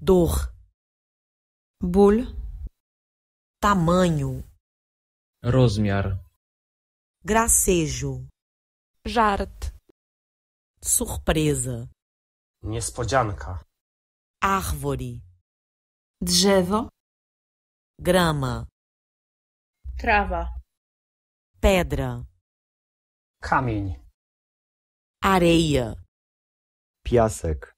dor, ból, tamanho, rozmiar, gracejo, żart, surpresa, niespodzianka, árvore, drzewo, grama, trawa, pedra, kamień, areia, piasek.